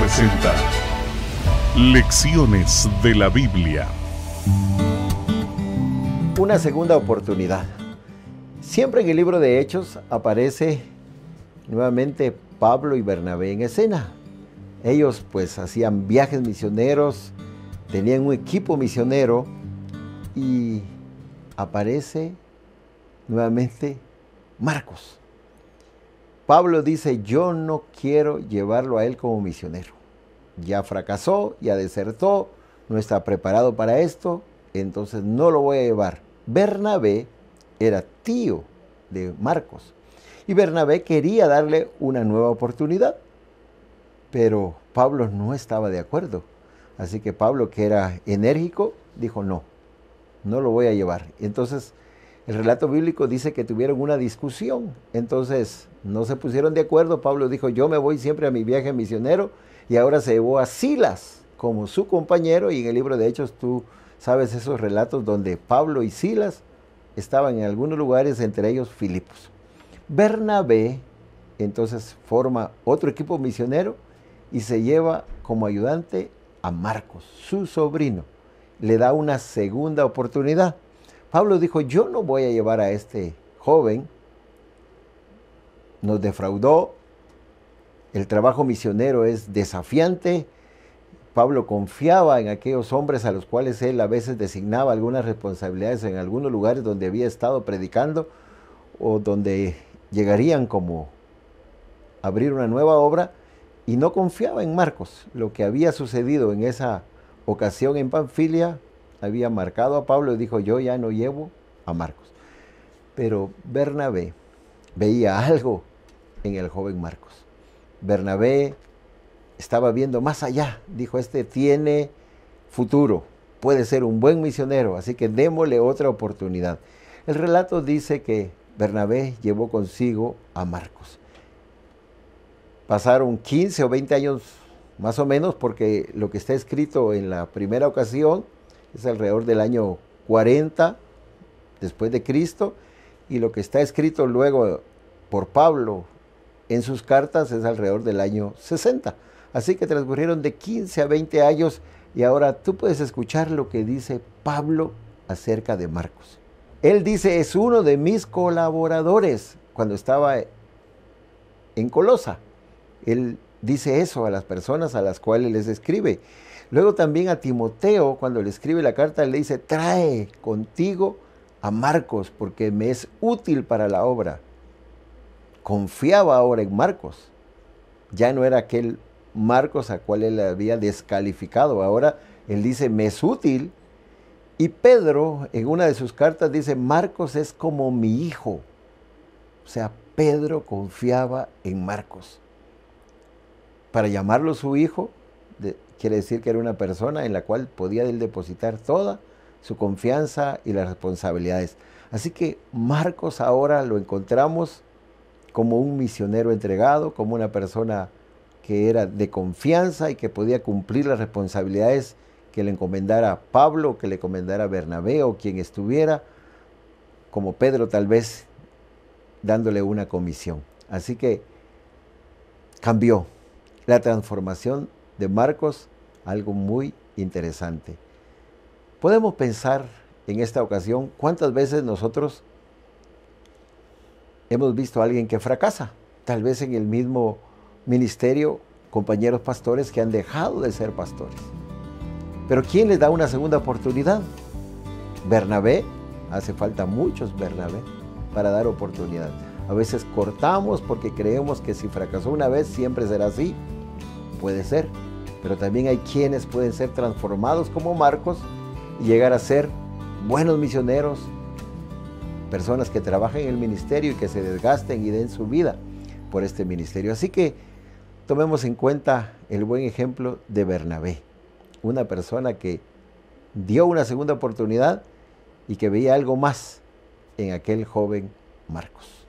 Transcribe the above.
presenta Lecciones de la Biblia. Una segunda oportunidad. Siempre en el libro de Hechos aparece nuevamente Pablo y Bernabé en escena. Ellos pues hacían viajes misioneros, tenían un equipo misionero y aparece nuevamente Marcos. Pablo dice, yo no quiero llevarlo a él como misionero. Ya fracasó, ya desertó, no está preparado para esto, entonces no lo voy a llevar. Bernabé era tío de Marcos y Bernabé quería darle una nueva oportunidad, pero Pablo no estaba de acuerdo. Así que Pablo, que era enérgico, dijo, no, no lo voy a llevar. Entonces el relato bíblico dice que tuvieron una discusión, entonces no se pusieron de acuerdo. Pablo dijo, yo me voy siempre a mi viaje misionero y ahora se llevó a Silas como su compañero y en el libro de Hechos tú sabes esos relatos donde Pablo y Silas estaban en algunos lugares, entre ellos Filipos. Bernabé entonces forma otro equipo misionero y se lleva como ayudante a Marcos, su sobrino. Le da una segunda oportunidad. Pablo dijo, yo no voy a llevar a este joven, nos defraudó, el trabajo misionero es desafiante, Pablo confiaba en aquellos hombres a los cuales él a veces designaba algunas responsabilidades en algunos lugares donde había estado predicando o donde llegarían como abrir una nueva obra y no confiaba en Marcos. Lo que había sucedido en esa ocasión en Panfilia había marcado a Pablo y dijo, yo ya no llevo a Marcos. Pero Bernabé veía algo en el joven Marcos. Bernabé estaba viendo más allá, dijo, este tiene futuro, puede ser un buen misionero, así que démosle otra oportunidad. El relato dice que Bernabé llevó consigo a Marcos. Pasaron 15 o 20 años más o menos, porque lo que está escrito en la primera ocasión es alrededor del año 40 después de Cristo, y lo que está escrito luego por Pablo en sus cartas es alrededor del año 60. Así que transcurrieron de 15 a 20 años y ahora tú puedes escuchar lo que dice Pablo acerca de Marcos. Él dice, es uno de mis colaboradores cuando estaba en Colosa. Él dice eso a las personas a las cuales les escribe. Luego también a Timoteo, cuando le escribe la carta, le dice, trae contigo a Marcos porque me es útil para la obra. Confiaba ahora en Marcos. Ya no era aquel Marcos a cual él había descalificado. Ahora él dice, me es útil. Y Pedro, en una de sus cartas, dice, Marcos es como mi hijo. O sea, Pedro confiaba en Marcos para llamarlo su hijo, quiere decir que era una persona en la cual podía él depositar toda su confianza y las responsabilidades. Así que Marcos ahora lo encontramos como un misionero entregado, como una persona que era de confianza y que podía cumplir las responsabilidades que le encomendara Pablo, que le encomendara Bernabé o quien estuviera, como Pedro tal vez dándole una comisión. Así que cambió, la transformación de Marcos, algo muy interesante. Podemos pensar en esta ocasión cuántas veces nosotros hemos visto a alguien que fracasa, tal vez en el mismo ministerio, compañeros pastores que han dejado de ser pastores. Pero ¿quién les da una segunda oportunidad? Bernabé, hace falta muchos Bernabé para dar oportunidad. A veces cortamos porque creemos que si fracasó una vez siempre será así puede ser, pero también hay quienes pueden ser transformados como Marcos y llegar a ser buenos misioneros, personas que trabajen en el ministerio y que se desgasten y den su vida por este ministerio. Así que tomemos en cuenta el buen ejemplo de Bernabé, una persona que dio una segunda oportunidad y que veía algo más en aquel joven Marcos.